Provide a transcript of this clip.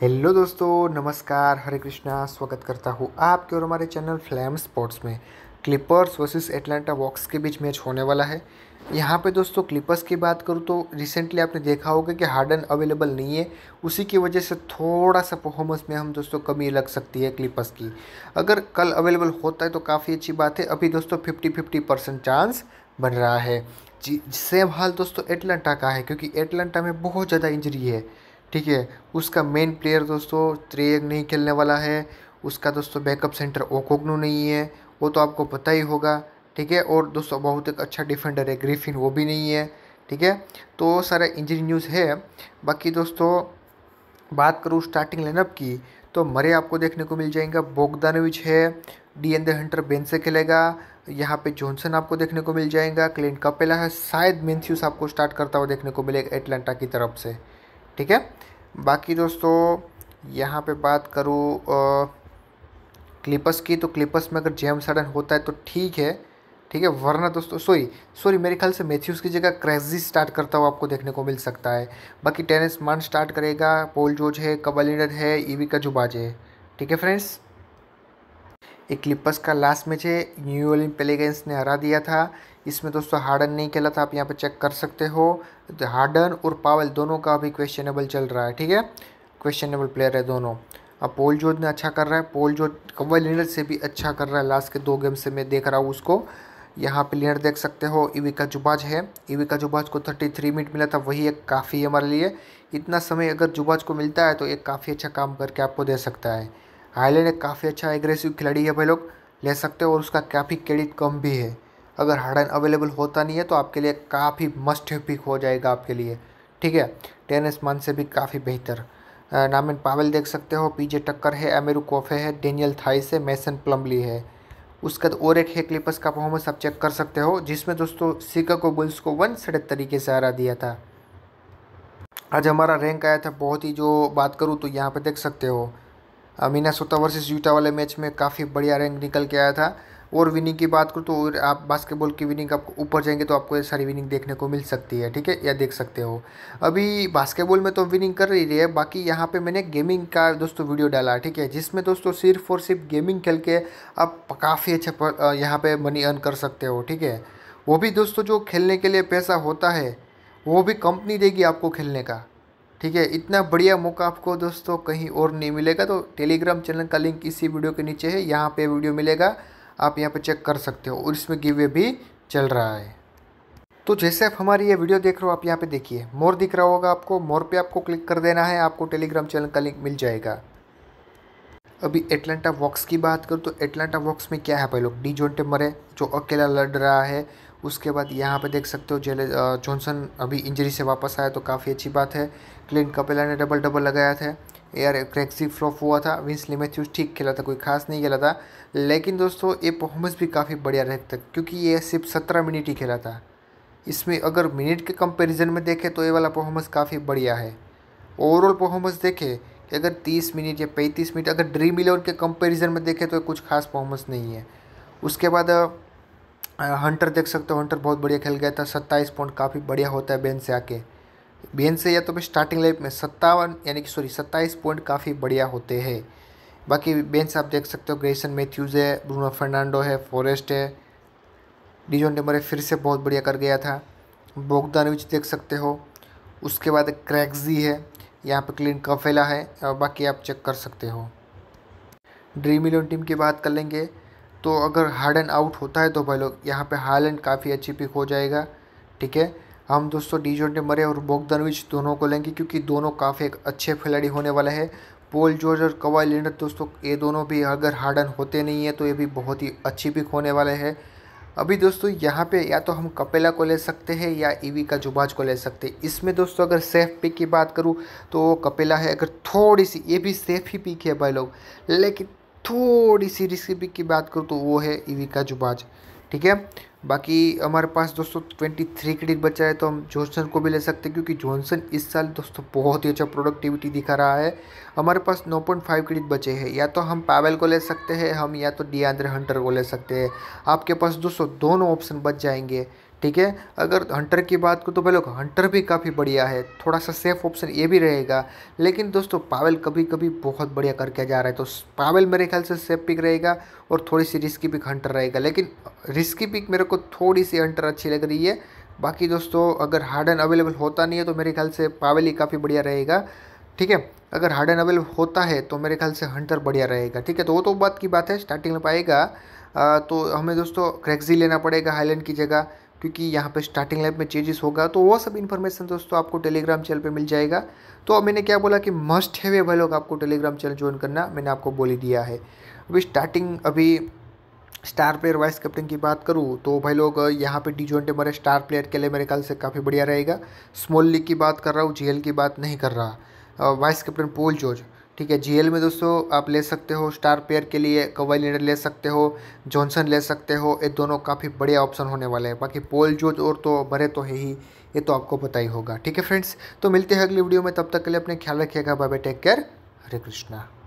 hello दोस्तों नमस्कार हरे कृष्णा स्वागत करता हूँ आपके और हमारे चैनल फ्लैम स्पोर्ट्स में क्लिपर्स वर्सेस एटलांटा वॉक्स के बीच मैच होने वाला है यहाँ पे दोस्तों क्लिपर्स की बात करूँ तो रिसेंटली आपने देखा होगा कि हार्डन अवेलेबल नहीं है उसी की वजह से थोड़ा सा परफॉर्मेंस में हम दोस्तों कमी लग सकती है क्लिपर्स की अगर कल अवेलेबल होता है तो काफ़ी अच्छी बात है अभी दोस्तों फिफ्टी फिफ्टी परसेंट चांस बन रहा है जी सेम हाल दोस्तों एटलांटा का है क्योंकि एटलांटा में बहुत ज़्यादा इंजरी है ठीक है उसका मेन प्लेयर दोस्तों त्रेयग नहीं खेलने वाला है उसका दोस्तों बैकअप सेंटर ओकोग्नू नहीं है वो तो आपको पता ही होगा ठीक है और दोस्तों बहुत एक अच्छा डिफेंडर है ग्रिफिन वो भी नहीं है ठीक है तो सारा इंजरी न्यूज़ है बाकी दोस्तों बात करूँ स्टार्टिंग लाइनअप की तो मरे आपको देखने को मिल जाएगा बोगदानविच है डी एन हंटर बेन से खेलेगा यहाँ पे जॉनसन आपको देखने को मिल जाएगा क्लिन कपेला है शायद मेन्थ्यूस आपको स्टार्ट करता हुआ देखने को मिलेगा एटलांटा की तरफ से ठीक है बाकी दोस्तों यहाँ पे बात करूँ क्लिपस की तो क्लिपस में अगर जेम्स सडन होता है तो ठीक है ठीक है वरना दोस्तों सॉरी सॉरी मेरे ख्याल से मैथ्यूज़ की जगह क्रेजी स्टार्ट करता हुआ आपको देखने को मिल सकता है बाकी टेनिस मान स्टार्ट करेगा पोल जोज है कबलिडर है ईवी का जुबाज है ठीक है फ्रेंड्स एक क्लिपस का लास्ट मैच है न्यू ओलिन ने हरा दिया था इसमें दोस्तों हार्डन नहीं खेला था आप यहाँ पर चेक कर सकते हो तो हार्डन और पावल दोनों का भी क्वेश्चनेबल चल रहा है ठीक है क्वेश्चनेबल प्लेयर है दोनों अब पोल जोत ने अच्छा कर रहा है पोल जोत कव्वल लीनर से भी अच्छा कर रहा है लास्ट के दो गेम से मैं देख रहा हूँ उसको यहाँ पे लीनर देख सकते हो इविका जुबाज है इविका जुबाज को 33 मिनट मिला था वही एक काफ़ी है हमारे लिए इतना समय अगर जुबाज को मिलता है तो एक काफ़ी अच्छा काम करके आपको दे सकता है हाईलैंड एक काफ़ी अच्छा एग्रेसिव खिलाड़ी है भाई लोग ले सकते हो और उसका काफ़ी क्रेडिट कम भी है अगर हार्डन अवेलेबल होता नहीं है तो आपके लिए काफ़ी मस्ट पिक हो जाएगा आपके लिए ठीक है टेनिस मन से भी काफ़ी बेहतर नामिन पावेल देख सकते हो पीजे टक्कर है अमेरू कोफे है डेनियल थाइस है मैसन प्लम्बली है उसका और एक है क्लिपर्स का परफॉर्मेंस आप चेक कर सकते हो जिसमें दोस्तों को बुल्स को वन सड़क तरीके से हरा दिया था आज हमारा रैंक आया था बहुत ही जो बात करूँ तो यहाँ पर देख सकते हो मीना सोता वर्सेज यूटा वाले मैच में काफ़ी बढ़िया रैंक निकल के आया था और विनिंग की बात करूँ तो और आप बास्केटबॉल की विनिंग आप ऊपर जाएंगे तो आपको ये सारी विनिंग देखने को मिल सकती है ठीक है या देख सकते हो अभी बास्केटबॉल में तो विनिंग कर रही है बाकी यहाँ पर मैंने गेमिंग का दोस्तों वीडियो डाला ठीक है जिसमें दोस्तों सिर्फ और सिर्फ गेमिंग खेल के आप काफ़ी अच्छा यहाँ पर मनी अर्न कर सकते हो ठीक है वो भी दोस्तों जो खेलने के लिए पैसा होता है वो भी कंपनी देगी आपको खेलने का ठीक है इतना बढ़िया मौका आपको दोस्तों कहीं और नहीं मिलेगा तो टेलीग्राम चैनल का लिंक इसी वीडियो के नीचे है यहाँ पे वीडियो मिलेगा आप यहाँ पर चेक कर सकते हो और इसमें वे भी चल रहा है तो जैसे आप हमारी ये वीडियो देख रहे हो आप यहाँ पे देखिए मोर दिख रहा होगा आपको मोर पे आपको क्लिक कर देना है आपको टेलीग्राम चैनल का लिंक मिल जाएगा अभी एटलांटा वॉक्स की बात करूँ तो एटलांटा वॉक्स में क्या है पहले लोग डी जोनटे मरे जो अकेला लड़ रहा है उसके बाद यहाँ पे देख सकते हो जेले जॉनसन अभी इंजरी से वापस आया तो काफ़ी अच्छी बात है क्लिन कपेला ने डबल डबल लगाया था यार क्रेक्सी फ्लॉप हुआ था विंस लेमेथ्यूज ठीक खेला था कोई खास नहीं खेला था लेकिन दोस्तों ये परफॉर्मेंस भी काफ़ी बढ़िया रहता क्योंकि ये सिर्फ सत्रह मिनट ही खेला था इसमें अगर मिनट के कंपैरिजन में देखें तो ये वाला परफॉर्मेंस काफ़ी बढ़िया है ओवरऑल परफॉर्मेंस देखें कि अगर तीस मिनट या पैंतीस मिनट अगर ड्रीम इलेवन के कंपेरिजन में देखें तो कुछ खास परफॉर्मेंस नहीं है उसके बाद हंटर देख सकते हो हंटर बहुत बढ़िया खेल गया था सत्ताईस पॉइंट काफ़ी बढ़िया होता है बेंच से आके बेन से या तो फिर स्टार्टिंग लाइफ में सत्तावन यानी कि सॉरी सत्ताईस पॉइंट काफ़ी बढ़िया होते हैं बाकी बेन से आप देख सकते हो ग्रेसन मैथ्यूज़ है ब्रूनो फर्नांडो है फॉरेस्ट है डिजोन डेमर फिर से बहुत बढ़िया कर गया था बोगदानविच देख सकते हो उसके बाद क्रैक्जी है यहाँ पर क्लिन कफेला है और बाकी आप चेक कर सकते हो ड्रीम इलेवन टीम की बात कर लेंगे तो अगर हार्डन आउट होता है तो भाई लोग यहाँ पे हालैंड काफ़ी अच्छी पिक हो जाएगा ठीक है हम दोस्तों डी जोन मरे और बोगदनविच दोनों को लेंगे क्योंकि दोनों काफ़ी एक अच्छे खिलाड़ी होने वाला है पोल जॉर्ज और कवाई लेनर दोस्तों ये दोनों भी अगर हार्डन होते नहीं है तो ये भी बहुत ही अच्छी पिक होने वाले हैं अभी दोस्तों यहाँ पे या तो हम कपेला को ले सकते हैं या ईवी का जुबाज को ले सकते हैं इसमें दोस्तों अगर सेफ पिक की बात करूँ तो वो कपेला है अगर थोड़ी सी ये भी सेफ ही पिक है भाई लोग लेकिन थोड़ी सी रिस्की पिक की बात करूँ तो वो है ईवी का जुबाज ठीक है बाकी हमारे पास दोस्तों ट्वेंटी थ्री क्रेडिट बचा है तो हम जॉनसन को भी ले सकते हैं क्योंकि जॉनसन इस साल दोस्तों बहुत ही अच्छा प्रोडक्टिविटी दिखा रहा है हमारे पास नौ पॉइंट फाइव क्रेडिट बचे हैं या तो हम पावेल को ले सकते हैं हम या तो डी आंद्रे हंटर को ले सकते हैं आपके पास दोस्तों दोनों ऑप्शन बच जाएंगे ठीक है अगर हंटर की बात करूँ तो भाई लोग हंटर भी काफ़ी बढ़िया है थोड़ा सा सेफ ऑप्शन ये भी रहेगा लेकिन दोस्तों पावेल कभी कभी बहुत बढ़िया करके जा रहा है तो पावेल मेरे ख्याल से सेफ पिक रहेगा और थोड़ी सी रिस्की पिक हंटर रहेगा लेकिन रिस्की पिक मेरे को थोड़ी सी हंटर अच्छी लग रही है बाकी दोस्तों अगर हार्डन अवेलेबल होता नहीं है तो मेरे ख्याल से पावेल ही काफ़ी बढ़िया रहेगा ठीक है अगर हार्डन अवेलेबल होता है तो मेरे ख्याल से हंटर बढ़िया रहेगा ठीक है तो वो तो बात की बात है स्टार्टिंग में पाएगा तो हमें दोस्तों क्रेक्जी लेना पड़ेगा हाईलैंड की जगह क्योंकि यहाँ पर स्टार्टिंग लाइफ में चेंजेस होगा तो वो सब इन्फॉर्मेशन दोस्तों आपको टेलीग्राम चैनल पे मिल जाएगा तो मैंने क्या बोला कि मस्ट है वे भाई लोग आपको टेलीग्राम चैनल ज्वाइन करना मैंने आपको बोल ही दिया है अभी स्टार्टिंग अभी स्टार प्लेयर वाइस कैप्टन की बात करूँ तो भाई लोग यहाँ पे डी जोनटे मेरे स्टार प्लेयर के लिए मेरे ख्याल से काफ़ी बढ़िया रहेगा स्मॉल लीग की बात कर रहा हूँ जी की बात नहीं कर रहा वाइस कैप्टन पोल जॉर्ज ठीक है जीएल में दोस्तों आप ले सकते हो स्टार पेयर के लिए कवाई लीडर ले सकते हो जॉनसन ले सकते हो ये दोनों काफ़ी बढ़िया ऑप्शन होने वाले हैं बाकी पोल जो और तो भरे तो है ही ये तो आपको पता ही होगा ठीक है फ्रेंड्स तो मिलते हैं अगली वीडियो में तब तक के लिए अपने ख्याल रखिएगा बाबा टेक केयर हरे कृष्णा